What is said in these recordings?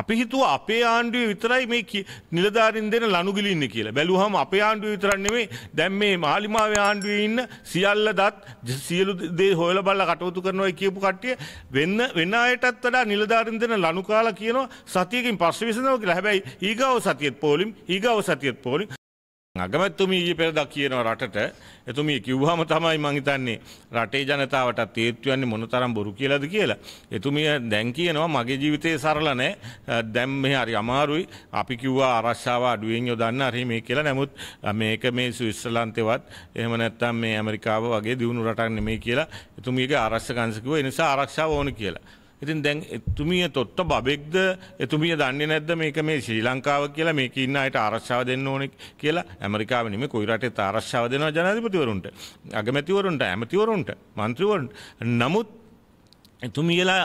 අපි හිතුව අපේ ආණ්ඩුවේ විතරයි මේ නිලධාරින් දෙන ලනු ගිලින්නේ කියලා. බැලුවහම අපේ ආණ්ඩුවේ විතරක් නෙමෙයි දැන් මේ මාලිමාවේ ආණ්ඩුවේ ඉන්න සියල්ල දත් සියලු දේ හොයලා බලලා කටයුතු කරනවා කියපු කට්ටිය වෙන වෙන අයටත් වඩා නිලධාරින් දෙන ලනු කාලා කියනවා සතියකින් පස්සේ විසඳනවා කියලා. හැබැයි ඊගාව සතියෙත් පොලිම් ඊගාව සතියෙත් පොලිම් අගමැත්තුමී ඊයේ පෙරදා කියනවා රටට එතුමිය කිව්වම තමයි මං හිතන්නේ රටේ ජනතාවට තීත්තු යන්නේ මොනතරම් බොරු කියලාද කියලා. එතුමිය දැන් කියනවා මගේ ජීවිතේ සරල නැහැ. දැන් මේ හරි අමාරුයි. අපි කිව්වා ආරක්ෂාව අඩුවෙන් යොදන්න හරි මේ කියලා. නමුත් මේක මේ ස්විස්තරලන්තේවත් එහෙම නැත්නම් මේ ඇමරිකාව වගේ දියුණු රටක් නෙමෙයි කියලා එතුමියගේ ආරක්ෂක අංශ කිව්වා. ඒ නිසා ආරක්ෂාව ඕන කියලා. ඉතින් දැන් එතුමිය තොත්ත බබෙක්ද එතුමිය දන්නේ නැද්ද මේක මේ ශ්‍රී ලංකාව කියලා මේක ඉන්න අයට ආරක්ෂාව දෙන්න ඕනේ කියලා ඇමරිකාව නෙමෙයි කොයි රටේත් ආරක්ෂාව දෙනවා ජනාධිපතිවරුන්ට අගමැතිවරුන්ට ඇමතිවරුන්ට മന്ത്രിවරුන්ට නමුත් එතුමියලා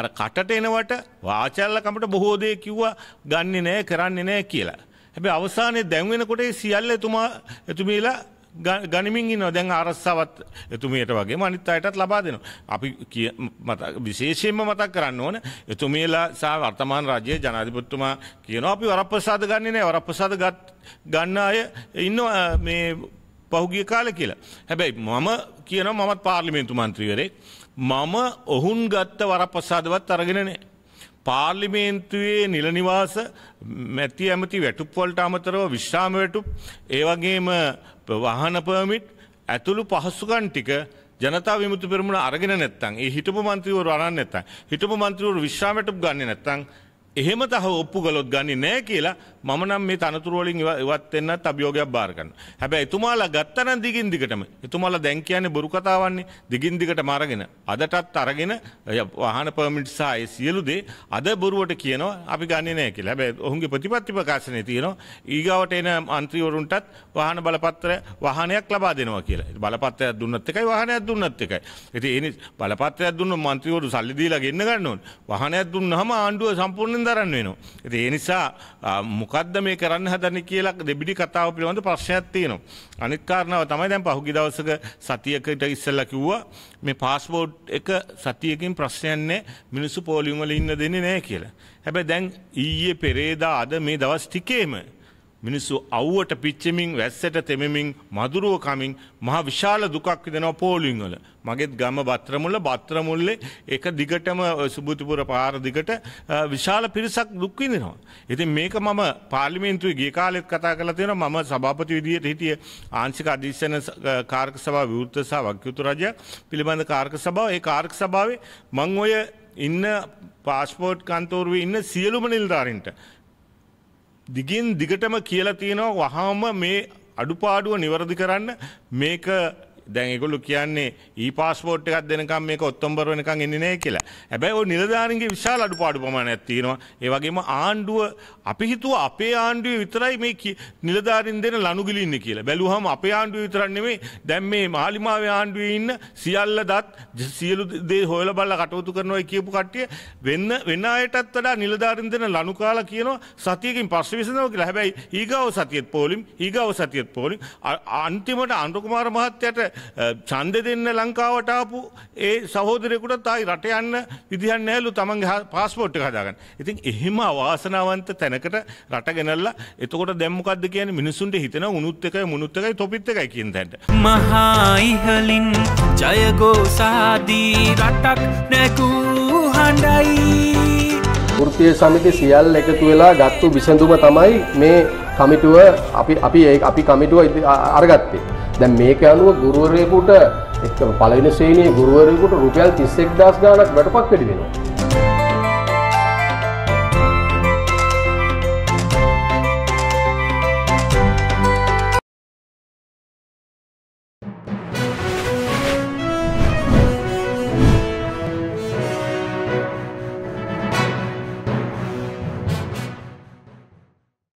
අර කටට එනවට වාචල්ලකමට බොහෝ දේ කිව්වා ගන්නෙ නෑ කරන්නේ නෑ කියලා. හැබැයි අවසානයේ දැන් වෙනකොට ඒ සියල්ල එතුමා එතුමියලා ගනිමින් ඉන්නවා දැන් ආරස්සාවත් එතුමියට වගේ අනිත් අයටත් ලබා දෙනවා. අපි විශේෂයෙන්ම මතක් කරන්න ඕන එතුමියලා සහ වර්තමාන රාජ්‍ය ජනාධිපතිතුමා කියනවා අපි වරප්‍රසාද ගන්නේ නැහැ. වරප්‍රසාද ගන්න අය ඉන්නවා මේ පහුගිය කාලේ කියලා. හැබැයි මම කියනවා මමත් පාර්ලිමේන්තු මන්ත්‍රීවරේ මම ඔහුන් ගත්ත වරප්‍රසාදවත් අරගෙන නැහැ. පාර්ලිමේන්තුවේ නිලනිවාස මැති ඇමති වැටුප්වලට අමතරව විශ්‍රාම වැටුප් ඒවගේම වහන පර්මිට් ඇතුළු පහසුකන් ටික ජනතා විමුතු පෙරමුණ අරගෙන නැත්තං ඒ හිටපු මන්ත්‍රීවරු අරන් නැත්තං හිටපු මන්ත්‍රීවරු විශ්‍රාම වැටුප් ගන්න නැත්තං එහෙම තහ ඔප්පු කළොත් ගන්නේ නැහැ කියලා මම නම් මේ තනතුරු වලින් ඉවත් වෙන්නත් අභියෝගයක් බාර ගන්නවා. හැබැයි එතුමාලා ගත්තනම් දිගින් දිගටම. එතුමාලා දැන් කියන්නේ බොරු කතාවන්නේ දිගින් දිගටම අරගෙන අදටත් අරගෙන වාහන පර්මිට් සහ ඒ සියලු දේ අද බොරුවට කියනවා අපි ගන්නේ නැහැ කියලා. හැබැයි ඔහුගේ ප්‍රතිපත්ති ප්‍රකාශනයේ තියෙනවා ඊගාවට එන മന്ത്രിවරුන්ටත් වාහන බලපත්‍ර වාහනයක් ලබා දෙනවා කියලා. බලපත්‍රයක් දුන්නත් එකයි වාහනයක් දුන්නත් එකයි. ඉතින් ඒ බලපත්‍රයක් දුන්න മന്ത്രിවරු සල්ලි දීලා ගෙන්න ගන්න ඕනේ. වාහනයක් දුන්නාම ආණ්ඩුව සම්පූර්ණ තේරුම් දරන්න වෙනවා. ඒ නිසා මොකද්ද මේ කරන්න හදන්නේ කියලා දෙබිඩි කතාව පිළිබඳ ප්‍රශ්නයක් තියෙනවා. අනිත් කාරණාව තමයි දැන් පහුගිය දවසක සතියකට ඉස්සෙල්ලා කිව්වා මේ પાස්පෝර්ට් එක සතියකින් ප්‍රශ්නයක් නැහැ මිනිස්සු පොලිම් වල ඉන්න දෙන්නේ නැහැ කියලා. හැබැයි දැන් ඊයේ පෙරේදා අද මේ දවස් ටිකේම මිනිස්සු අව්වට පිච්චමින් වැස්සට තෙමමින් මදුරුව කමින් මහ විශාල දුකක් විඳිනවා පෝලිං වල. මගෙත් ගම බත්‍රමුල්ල බත්‍රමුල්ලේ ඒක දිගටම සුබුතිපුර පාර දිගට විශාල පිරිසක් දුක් විඳිනවා. ඉතින් මේක මම පාර්ලිමේන්තුවේ ගිය කාලෙත් කතා කරලා තියෙනවා මම සභාපති විදියට හිටිය ආංශික අධීක්ෂණ කාර්ක සභාව විවෘත සහ වග්කියුතු රජය පිළිබඳ කාර්ක සභාව ඒ කාර්ක සභාවේ මම ඔය ඉන්න පාස්පෝට් කන්තෝරුවේ ඉන්න සියලුම නිලධාරීන්ට දිගින් දිගටම කියලා තියෙනවා වහාම මේ අඩුපාඩුව නිවැරදි කරන්න මේක දැන් ඒගොල්ලෝ කියන්නේ ඊ පාස්පෝර්ට් එකක් දෙනකම් මේක ඔක්තෝබර් වෙනකම් එන්නේ නැහැ කියලා. හැබැයි ওই නිලධාරීන්ගේ විශාල අඩුපාඩු ප්‍රමාණයක් තියෙනවා. ඒ වගේම ආණ්ඩුව අපි හිතුවා අපේ ආණ්ඩුවේ විතරයි මේ නිලධාරීන් දෙන ලනු ගිලින්නේ කියලා. බැලුවහම අපේ ආණ්ඩුවේ විතරක් නෙමෙයි දැන් මේ මාලිමාවේ ආණ්ඩුවේ ඉන්න සියල්ල දත් සියලු දේ හොයලා බලලා කටයුතු කරනවා කියපු කට්ටිය වෙන වෙන අයටත් වඩා නිලධාරීන් දෙන ලනු කාලා කියනවා සතියකින් පස්සේ විසඳනවා කියලා. හැබැයි ඊගාව සතියෙත් පොලිම් ඊගාව සතියෙත් පොලිම් අන්තිමට අනුකුමාර මහත්තයාට සන්ද දෙන්න ලංකාවට ආපු ඒ සහෝදරයකුටත් ආයි රට යන්න විදිහක් නැහැලු තමන්ගේ පාස්පෝට් එක හදාගන්න. ඉතින් එහෙම අවාසනාවන්ත තැනකට රට ගෙනල්ලා එතකොට දැන් මොකද්ද කියන්නේ මිනිසුන්ට හිතෙන උණුත් එකයි මුණුත් එකයි තොපිත් එකයි කියන තැනට. මහා ඉහලින් ජයගෝසාදී රටක් නැකූ හඬයි. වෘත්තීය සමිති සියල් එකතු වෙලා ගත්තු විසඳුම තමයි මේ කමිටුව අපි අපි අපි කමිටුව අරගත්තේ. දැන් මේක අනුව ගුරුවරයෙකුට එක පළවෙනි ශ්‍රේණියේ ගුරුවරයෙකුට රුපියල් 31000 ගාණක් වැඩපත් වැඩි වෙනවා